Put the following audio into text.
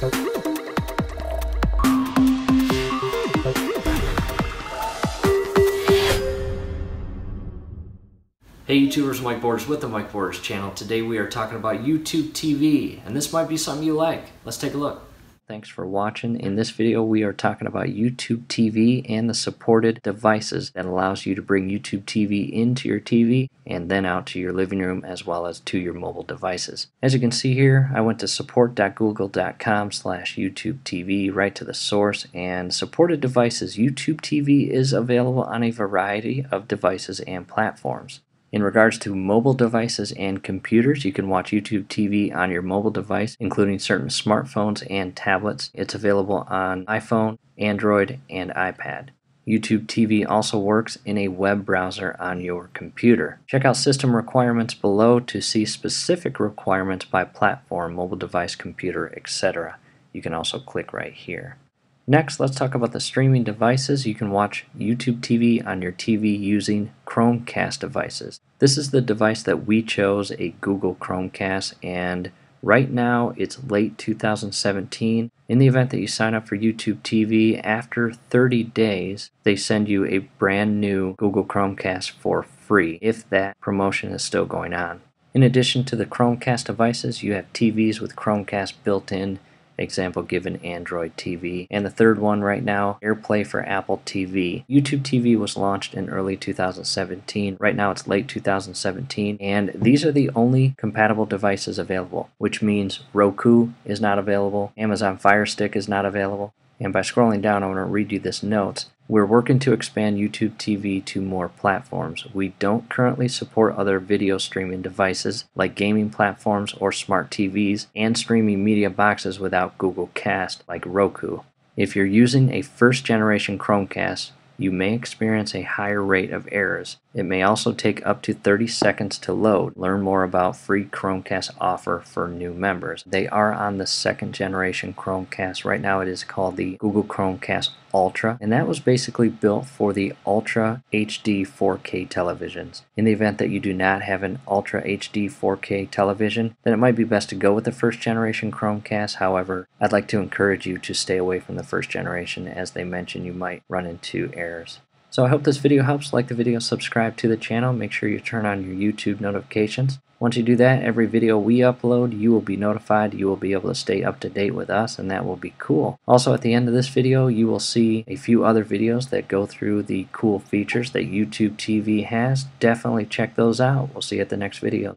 Hey YouTubers, Mike Borders with the Mike Borders channel. Today we are talking about YouTube TV, and this might be something you like. Let's take a look. Thanks for watching. In this video, we are talking about YouTube TV and the supported devices that allows you to bring YouTube TV into your TV and then out to your living room as well as to your mobile devices. As you can see here, I went to support.google.com slash YouTube TV right to the source and supported devices. YouTube TV is available on a variety of devices and platforms. In regards to mobile devices and computers, you can watch YouTube TV on your mobile device, including certain smartphones and tablets. It's available on iPhone, Android, and iPad. YouTube TV also works in a web browser on your computer. Check out system requirements below to see specific requirements by platform, mobile device, computer, etc. You can also click right here. Next, let's talk about the streaming devices. You can watch YouTube TV on your TV using Chromecast devices. This is the device that we chose, a Google Chromecast, and right now it's late 2017. In the event that you sign up for YouTube TV, after 30 days, they send you a brand new Google Chromecast for free if that promotion is still going on. In addition to the Chromecast devices, you have TVs with Chromecast built in example given Android TV. And the third one right now, AirPlay for Apple TV. YouTube TV was launched in early 2017. Right now it's late 2017. And these are the only compatible devices available, which means Roku is not available, Amazon Fire Stick is not available, and by scrolling down, I want to read you this note. We're working to expand YouTube TV to more platforms. We don't currently support other video streaming devices like gaming platforms or smart TVs and streaming media boxes without Google Cast like Roku. If you're using a first generation Chromecast, you may experience a higher rate of errors. It may also take up to 30 seconds to load. Learn more about free Chromecast offer for new members. They are on the second generation Chromecast. Right now it is called the Google Chromecast Ultra, and that was basically built for the Ultra HD 4K televisions. In the event that you do not have an Ultra HD 4K television, then it might be best to go with the first generation Chromecast. However, I'd like to encourage you to stay away from the first generation as they mentioned you might run into errors. So I hope this video helps. Like the video, subscribe to the channel. Make sure you turn on your YouTube notifications. Once you do that, every video we upload, you will be notified. You will be able to stay up to date with us, and that will be cool. Also, at the end of this video, you will see a few other videos that go through the cool features that YouTube TV has. Definitely check those out. We'll see you at the next video.